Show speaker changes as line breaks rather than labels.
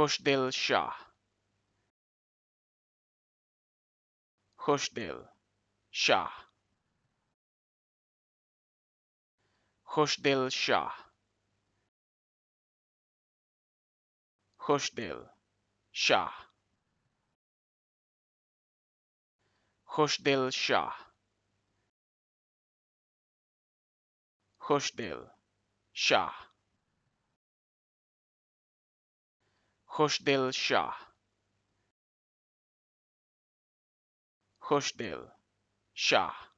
Hoshdel Shah. Hoshdel Shah. Hoshdel Shah. Hoshdel Shah. Hoshdel Shah. Hoshdel Shah. خوشدل شاه خوشدل شاه